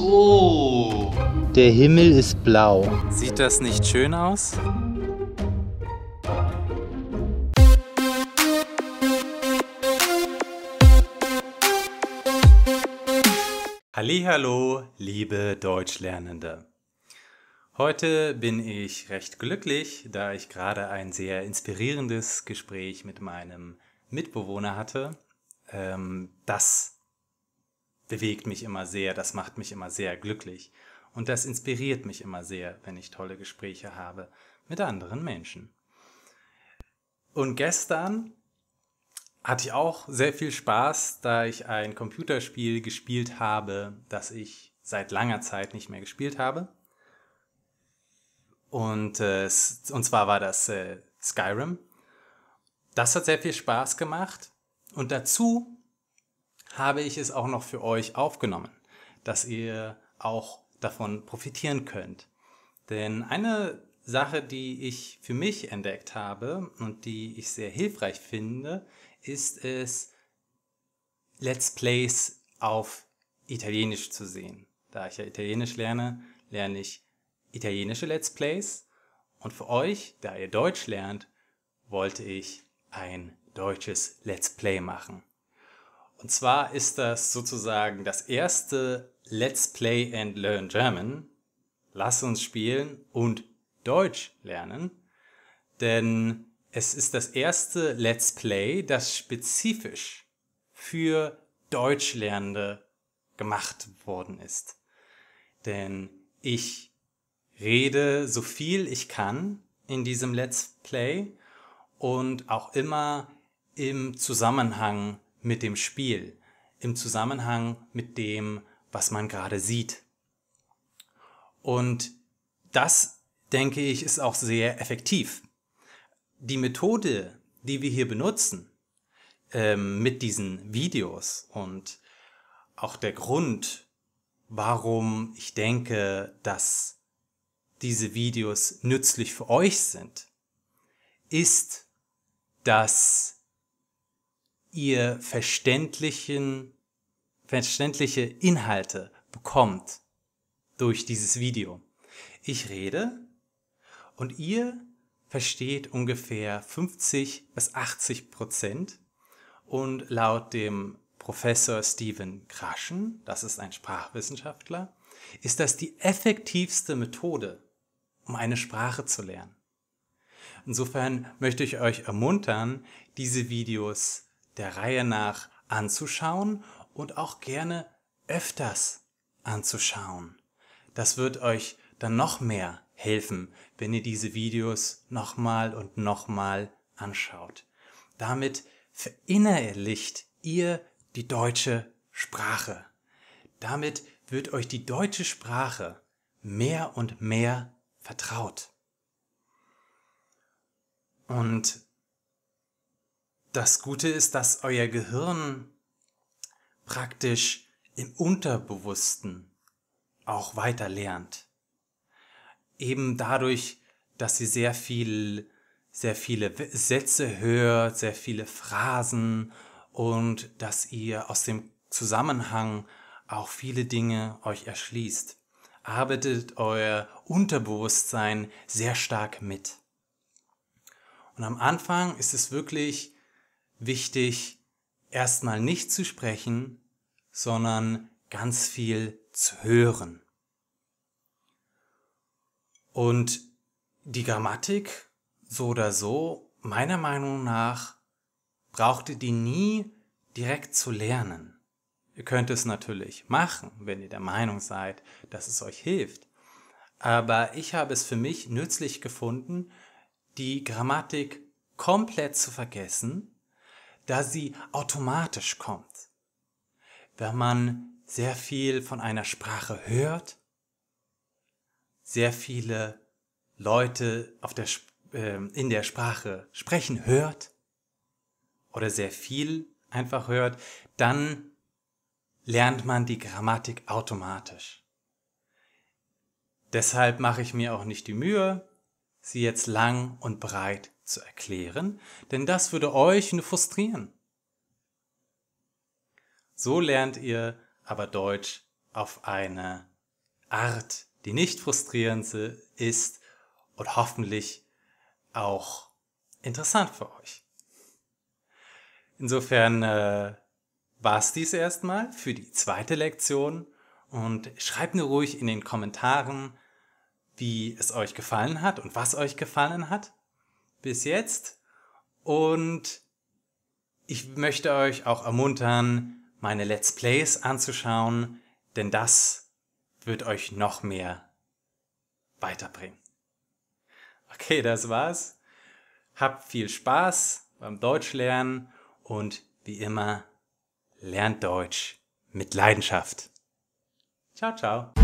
so. Der Himmel ist blau. Sieht das nicht schön aus? Hallo, liebe Deutschlernende. Heute bin ich recht glücklich, da ich gerade ein sehr inspirierendes Gespräch mit meinem Mitbewohner hatte, ähm, das bewegt mich immer sehr, das macht mich immer sehr glücklich und das inspiriert mich immer sehr, wenn ich tolle Gespräche habe mit anderen Menschen. Und gestern hatte ich auch sehr viel Spaß, da ich ein Computerspiel gespielt habe, das ich seit langer Zeit nicht mehr gespielt habe. Und, äh, und zwar war das äh, Skyrim. Das hat sehr viel Spaß gemacht. Und dazu habe ich es auch noch für euch aufgenommen, dass ihr auch davon profitieren könnt. Denn eine Sache, die ich für mich entdeckt habe und die ich sehr hilfreich finde, ist es, Let's Plays auf Italienisch zu sehen. Da ich ja Italienisch lerne, lerne ich italienische Let's Plays. Und für euch, da ihr Deutsch lernt, wollte ich ein deutsches Let's Play machen. Und zwar ist das sozusagen das erste Let's Play and Learn German. Lass uns spielen und Deutsch lernen. Denn es ist das erste Let's Play, das spezifisch für Deutschlernende gemacht worden ist. Denn ich rede so viel ich kann in diesem Let's Play und auch immer im Zusammenhang mit dem Spiel, im Zusammenhang mit dem, was man gerade sieht. Und das, denke ich, ist auch sehr effektiv. Die Methode, die wir hier benutzen, ähm, mit diesen Videos und auch der Grund, warum ich denke, dass diese Videos nützlich für euch sind, ist, dass ihr verständlichen, verständliche Inhalte bekommt durch dieses Video. Ich rede und ihr versteht ungefähr 50 bis 80 Prozent und laut dem Professor Stephen Kraschen, das ist ein Sprachwissenschaftler, ist das die effektivste Methode, um eine Sprache zu lernen. Insofern möchte ich euch ermuntern, diese Videos der Reihe nach anzuschauen und auch gerne öfters anzuschauen. Das wird euch dann noch mehr helfen, wenn ihr diese Videos nochmal und nochmal anschaut. Damit verinnerlicht ihr die deutsche Sprache. Damit wird euch die deutsche Sprache mehr und mehr vertraut. Und das Gute ist, dass euer Gehirn praktisch im Unterbewussten auch weiter lernt. Eben dadurch, dass sie sehr viel, sehr viele Sätze hört, sehr viele Phrasen und dass ihr aus dem Zusammenhang auch viele Dinge euch erschließt. Arbeitet euer Unterbewusstsein sehr stark mit. Und am Anfang ist es wirklich wichtig, erstmal nicht zu sprechen, sondern ganz viel zu hören. Und die Grammatik, so oder so, meiner Meinung nach, brauchte die nie direkt zu lernen. Ihr könnt es natürlich machen, wenn ihr der Meinung seid, dass es euch hilft. Aber ich habe es für mich nützlich gefunden, die Grammatik komplett zu vergessen da sie automatisch kommt. Wenn man sehr viel von einer Sprache hört, sehr viele Leute auf der, äh, in der Sprache sprechen hört oder sehr viel einfach hört, dann lernt man die Grammatik automatisch. Deshalb mache ich mir auch nicht die Mühe, sie jetzt lang und breit zu erklären, denn das würde euch nur frustrieren. So lernt ihr aber Deutsch auf eine Art, die nicht frustrierend ist und hoffentlich auch interessant für euch. Insofern äh, war es dies erstmal für die zweite Lektion und schreibt mir ruhig in den Kommentaren, wie es euch gefallen hat und was euch gefallen hat bis jetzt. Und ich möchte euch auch ermuntern, meine Let's Plays anzuschauen, denn das wird euch noch mehr weiterbringen. Okay, das war's. Habt viel Spaß beim Deutschlernen und wie immer, lernt Deutsch mit Leidenschaft. Ciao, ciao.